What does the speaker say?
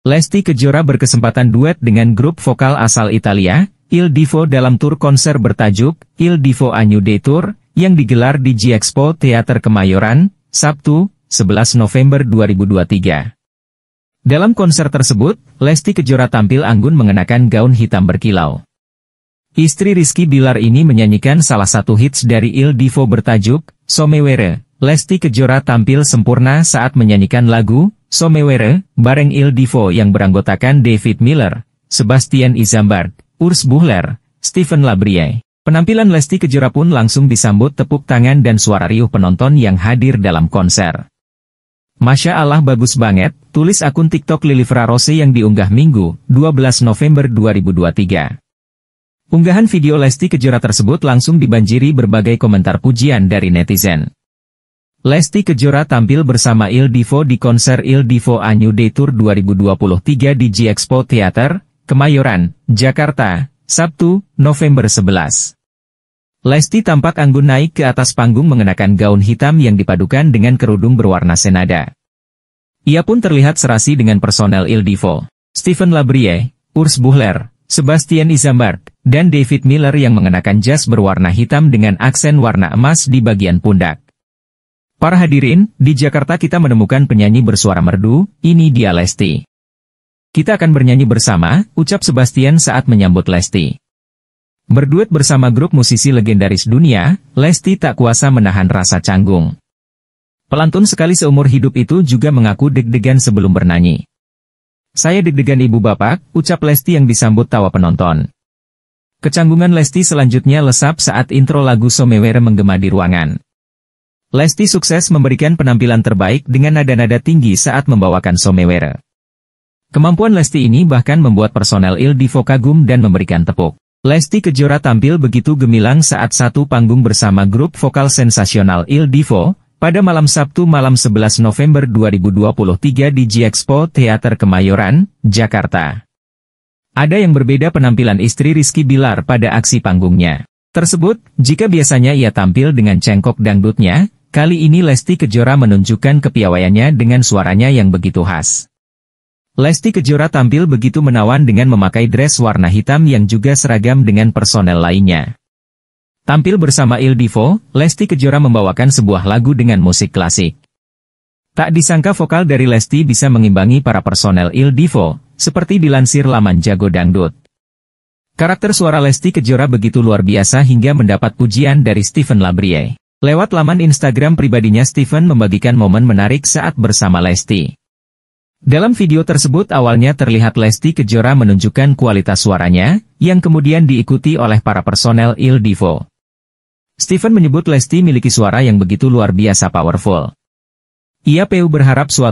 Lesti Kejora berkesempatan duet dengan grup vokal asal Italia, Il Divo dalam tur konser bertajuk Il Divo A New Day Tour yang digelar di G-Expo Teater Kemayoran, Sabtu, 11 November 2023. Dalam konser tersebut, Lesti Kejora tampil anggun mengenakan gaun hitam berkilau. Istri Rizky Bilar ini menyanyikan salah satu hits dari Il Divo bertajuk, Somewhere. Lesti Kejora tampil sempurna saat menyanyikan lagu, Somewere, bareng Il Divo yang beranggotakan David Miller, Sebastian Izambard, Urs Buhler, Stephen Labrie. Penampilan Lesti Kejora pun langsung disambut tepuk tangan dan suara riuh penonton yang hadir dalam konser. Masya Allah bagus banget, tulis akun TikTok Lili Rose yang diunggah Minggu, 12 November 2023. Unggahan video Lesti Kejora tersebut langsung dibanjiri berbagai komentar pujian dari netizen. Lesti Kejora tampil bersama Il Divo di konser Il Divo A New Day Tour 2023 di G-Expo Theater, Kemayoran, Jakarta, Sabtu, November 11. Lesti tampak anggun naik ke atas panggung mengenakan gaun hitam yang dipadukan dengan kerudung berwarna senada. Ia pun terlihat serasi dengan personel Il Divo, Stephen Labrie, Urs Buhler, Sebastian Isambard, dan David Miller yang mengenakan jas berwarna hitam dengan aksen warna emas di bagian pundak. Para hadirin, di Jakarta kita menemukan penyanyi bersuara merdu, ini dia Lesti. Kita akan bernyanyi bersama, ucap Sebastian saat menyambut Lesti. Berduet bersama grup musisi legendaris dunia, Lesti tak kuasa menahan rasa canggung. Pelantun sekali seumur hidup itu juga mengaku deg-degan sebelum bernyanyi. Saya deg-degan ibu bapak, ucap Lesti yang disambut tawa penonton. Kecanggungan Lesti selanjutnya lesap saat intro lagu Somewhere menggema di ruangan. Lesti sukses memberikan penampilan terbaik dengan nada-nada tinggi saat membawakan Somewere. Kemampuan Lesti ini bahkan membuat personel Il Divo kagum dan memberikan tepuk. Lesti Kejora tampil begitu gemilang saat satu panggung bersama grup vokal sensasional Il Divo pada malam Sabtu malam 11 November 2023 di G-Expo Teater Kemayoran, Jakarta. Ada yang berbeda penampilan istri Rizky Bilar pada aksi panggungnya. Tersebut, jika biasanya ia tampil dengan cengkok dangdutnya, Kali ini Lesti Kejora menunjukkan kepiawaiannya dengan suaranya yang begitu khas. Lesti Kejora tampil begitu menawan dengan memakai dress warna hitam yang juga seragam dengan personel lainnya. Tampil bersama Il Divo, Lesti Kejora membawakan sebuah lagu dengan musik klasik. Tak disangka vokal dari Lesti bisa mengimbangi para personel Il Divo, seperti dilansir laman Jago Dangdut. Karakter suara Lesti Kejora begitu luar biasa hingga mendapat pujian dari Stephen Labrie. Lewat laman Instagram pribadinya Steven membagikan momen menarik saat bersama Lesti. Dalam video tersebut awalnya terlihat Lesti Kejora menunjukkan kualitas suaranya, yang kemudian diikuti oleh para personel Il Divo. Steven menyebut Lesti miliki suara yang begitu luar biasa powerful. Ia PU berharap suatu